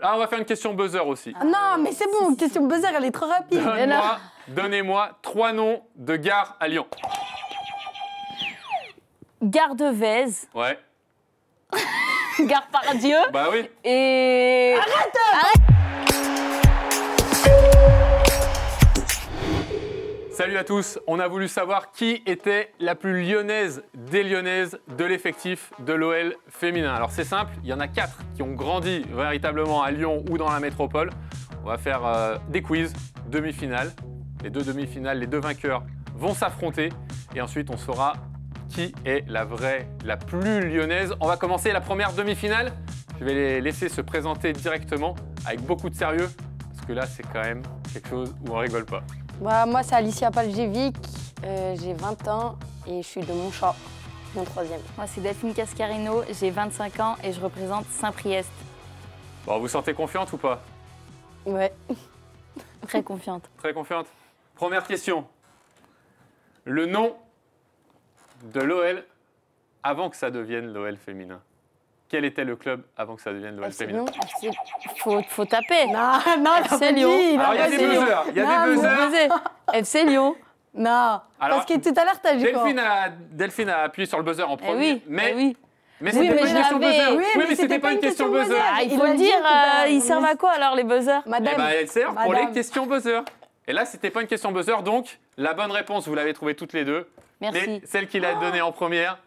Ah, on va faire une question buzzer aussi. Ah. non, mais c'est bon, question buzzer, elle est trop rapide. donnez moi trois noms de gare à Lyon. Gare de Vèze. Ouais. Gare Pardieu. Bah oui. Et... Arrête Salut à tous, on a voulu savoir qui était la plus lyonnaise des lyonnaises de l'effectif de l'OL féminin. Alors c'est simple, il y en a quatre qui ont grandi véritablement à Lyon ou dans la métropole. On va faire euh, des quiz, demi-finale. Les deux demi-finales, les deux vainqueurs vont s'affronter et ensuite on saura qui est la vraie, la plus lyonnaise. On va commencer la première demi-finale. Je vais les laisser se présenter directement avec beaucoup de sérieux parce que là c'est quand même quelque chose où on rigole pas. Bah, moi, c'est Alicia Paljevic, euh, j'ai 20 ans et je suis de Montchat, mon troisième. Moi, c'est Daphne Cascarino, j'ai 25 ans et je représente Saint-Priest. Bon, vous sentez confiante ou pas Ouais, très confiante. Très confiante. Première question. Le nom de l'OL avant que ça devienne l'OL féminin Quel était le club avant que ça devienne l'OL ah, féminin faut, faut taper. Non, non, FC Lyon. Alors, il y a des buzzers. Il y a des buzzers. FC Lyon. Non, parce que tout à l'heure, t'as vu Delphine a, appuyé sur le buzzer en eh premier. mais eh mais oui, c'était pas une question buzzer. Oui, mais, c'était pas une question buzzer. Ah, il faut le dire, Il euh, ils servent à quoi alors les buzzers Madame. Eh ben, elles servent pour les questions buzzer. Et là, c'était pas une question buzzer, donc la bonne réponse, vous l'avez trouvée toutes les deux. Merci. Mais celle qui l'a donnée en première,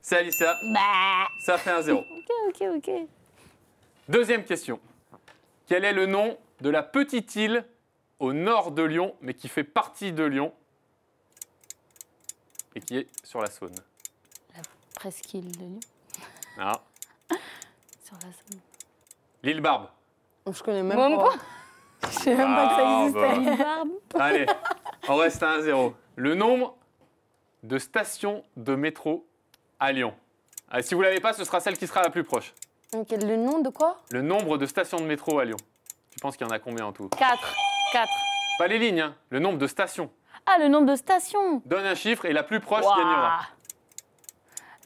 c'est Alicia. Bah. Ça fait un zéro. ok, ok, ok. Deuxième question. Quel est le nom de la petite île au nord de Lyon, mais qui fait partie de Lyon et qui est sur la Saône La presqu'île de Lyon. Non. Ah. sur la Saône. L'île Barbe. Oh, je connais même, pas. Je sais même pas que ça ah, existe bah. l'île Barbe. Allez, on reste à 1-0. Le nombre de stations de métro à Lyon. Ah, si vous ne l'avez pas, ce sera celle qui sera la plus proche le nom de quoi Le nombre de stations de métro à Lyon. Tu penses qu'il y en a combien en tout 4. 4. Pas les lignes, hein, le nombre de stations. Ah, le nombre de stations Donne un chiffre et la plus proche gagnera.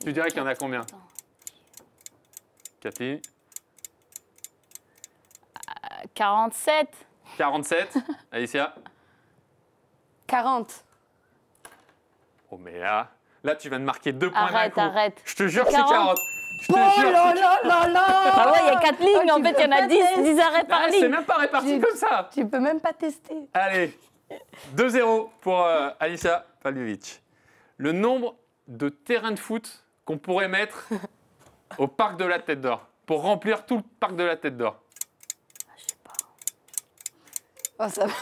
Tu dirais qu'il y en a combien Cathy 47. 47 euh, Alicia 40. Oh mais là, tu viens de marquer deux points Arrête, arrête. Je te jure que c'est 40 oh là là là là Ah ouais, il y a 4 lignes, ah, en fait, il y en a 10, 10 arrêts par ah, ligne. C'est même pas réparti comme ça. Tu peux même pas tester. Allez, 2-0 pour euh, Alissa Le nombre de terrains de foot qu'on pourrait mettre au parc de la Tête d'Or, pour remplir tout le parc de la Tête d'Or. Ah, je sais pas. Oh, ça va.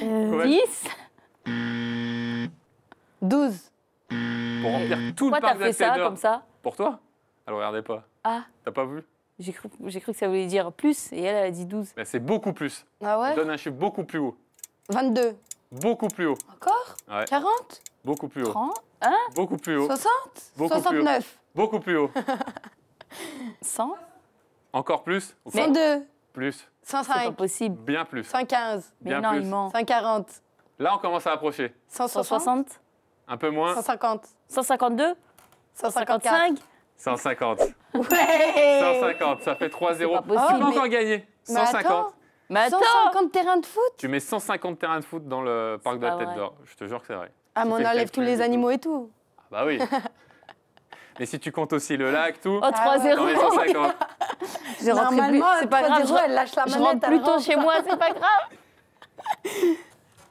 10 euh, Pourquoi t'as fait ça comme ça Pour toi. Alors, regardez pas. Ah. T'as pas vu J'ai cru, cru, que ça voulait dire plus et elle, elle a dit 12. c'est beaucoup plus. Ah ouais donne un chiffre beaucoup plus haut. 22. Beaucoup plus haut. Encore 40 Beaucoup plus haut. 30 Hein Beaucoup plus haut. 60 69 Beaucoup plus haut. 100 Encore plus 102 Plus. 105 possible. Bien plus. 115 Bien Mais non, il ment. 140 Là, on commence à approcher. 160 un peu moins. 150. 152 155 150. Ouais 150, ça fait 3-0. Tu peux encore gagner. 150. Mais 150 terrains de foot Tu mets 150 terrains de foot dans le parc de la Tête d'Or. Je te jure que c'est vrai. Ah, mais on enlève tous les animaux et tout. Ah, bah oui. mais si tu comptes aussi le lac, tout. Oh, 3-0. 150. Ah Normalement, c'est pas grave. elle lâche la je rentre plutôt chez moi, c'est pas grave.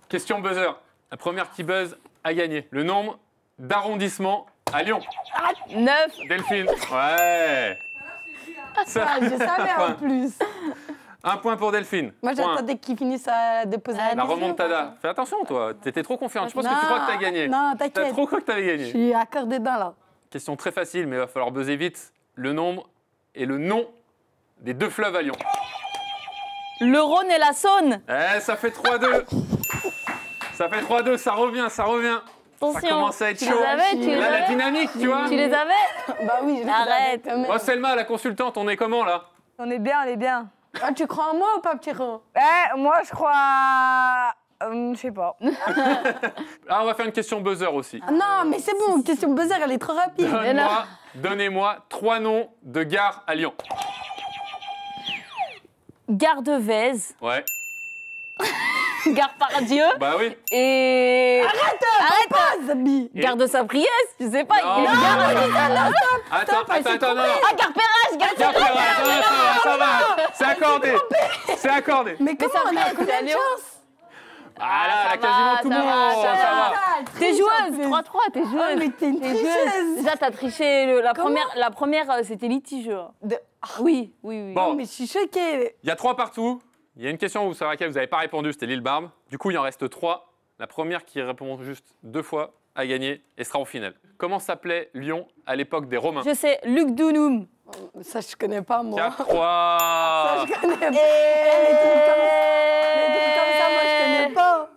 Question buzzer. La première qui buzz gagner. Le nombre d'arrondissements à Lyon. 9 ah, Delphine. Ouais. Ça, ah, je savais en plus. Un point pour Delphine. Moi, j'attendais qu'ils finissent à déposer ah, la remontada. Fais attention, toi. T'étais trop confiante. Je pense que tu crois que t'as gagné. Non, t'inquiète. T'as trop cru que t'avais gagné. Je suis à cœur là. Question très facile, mais il va falloir buzzer vite. Le nombre et le nom des deux fleuves à Lyon. Le Rhône et la Saône. Eh, ça fait 3-2. Ça fait 3-2, ça revient, ça revient. Ça commence à être tu chaud. Les avais, la dynamique, tu vois. Tu les avais Bah oui, je les Arrête. Avais. Selma, la consultante, on est comment là On est bien, on est bien. Ah, tu crois en moi ou pas, petit Eh, moi, je crois. Euh, je sais pas. ah, on va faire une question buzzer aussi. Ah, non, mais c'est bon, question buzzer, elle est trop rapide. donnez moi trois noms de gare à Lyon. Gare de Vaise. Ouais. Gare dieu Bah oui. Et. Arrête, euh, arrête, Zabi. de sa priesse, tu sais pas. Non, il garde. Attends, attends, attends, non. Ah, Garperage, Garperage. Ça va, c'est accordé. C'est accordé. Mais comment on a chance ah là, elle ah, a quasiment tout le monde, ça, va. Ah, t'es joueuse, 3-3, t'es ah, joueuse. Ah, mais t'es une tricheuse. Déjà, t'as triché, la première, la première euh, c'était litigeux. Hein. Oui, oui, oui. Bon, mais je suis choquée. Il y a 3 partout. Il y a une question sur laquelle vous n'avez pas répondu, c'était lille Barbe. Du coup, il en reste trois. La première qui répond juste deux fois a gagné et sera en finale. Comment s'appelait Lyon à l'époque des Romains Je sais, Luc Dunum. Ça, je connais pas, moi. 3 Ça, je connais pas. Elle eh, comme ça, moi, je connais pas.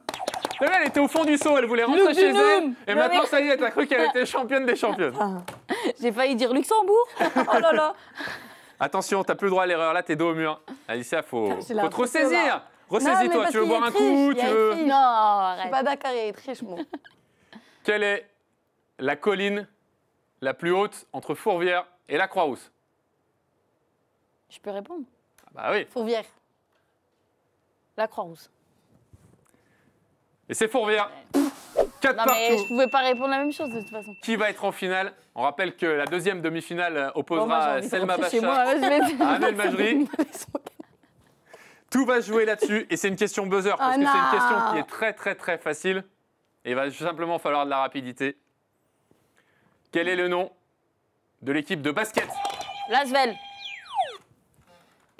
elle était au fond du saut, elle voulait rentrer chez elle. Et maintenant, ça y est, a cru qu'elle était championne des championnes. J'ai failli dire Luxembourg. Oh là là. Attention, t'as plus le droit à l'erreur. Là, t'es dos au mur. Alicia, faut, faut te ressaisir. Ressaisis-toi. Tu veux boire un coup Tu Non, arrête. Je suis pas d'accord, il est Quelle est la colline la plus haute entre Fourvière et la Croix-Rousse Je peux répondre ah Bah oui. Fourvière. La Croix-Rousse. Et c'est Fourvière. 4 non, mais je pouvais pas répondre la même chose de toute façon. Qui va être en finale On rappelle que la deuxième demi-finale euh, opposera Selma Bacha à Amel Majri. Tout va jouer là-dessus et c'est une question buzzer parce que c'est une question oh, qui est très très très facile et il va simplement falloir de la rapidité. Quel est le nom de l'équipe de basket Lasvel.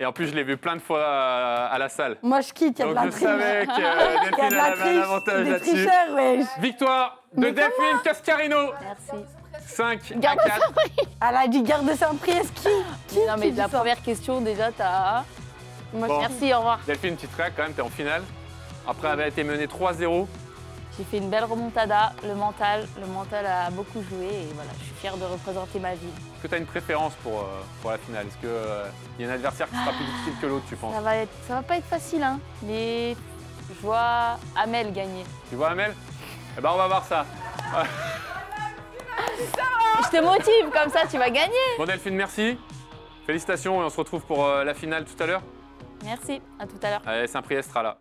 Et en plus, je l'ai vu plein de fois à, la salle. Moi, je quitte, il y a de Donc, la je savais que euh, Delphine là-dessus. Victoire de Delphine Cascarino. Merci. 5 à 4. Elle a dit garde saint prix, est-ce qui, Non, mais la première question, déjà, t'as. Bon. Merci, au revoir. Delphine, tu te quand même, t'es en finale. Après elle avait été menée 3-0, j'ai fait une belle remontada, le mental, le mental a beaucoup joué et voilà, je suis fière de représenter ma vie. Est-ce que tu as une préférence euh, pour, la finale Est-ce qu'il euh, y a un adversaire qui sera plus difficile que l'autre, tu penses ça va, être, ça va pas être facile, hein, mais je vois Amel gagner. Tu vois Amel Eh ben on va voir ça. je te motive, comme ça tu vas gagner. Bon Delphine, merci. Félicitations et on se retrouve pour euh, la finale tout à l'heure. Merci, à tout à l'heure. Allez, Saint-Priest sera là.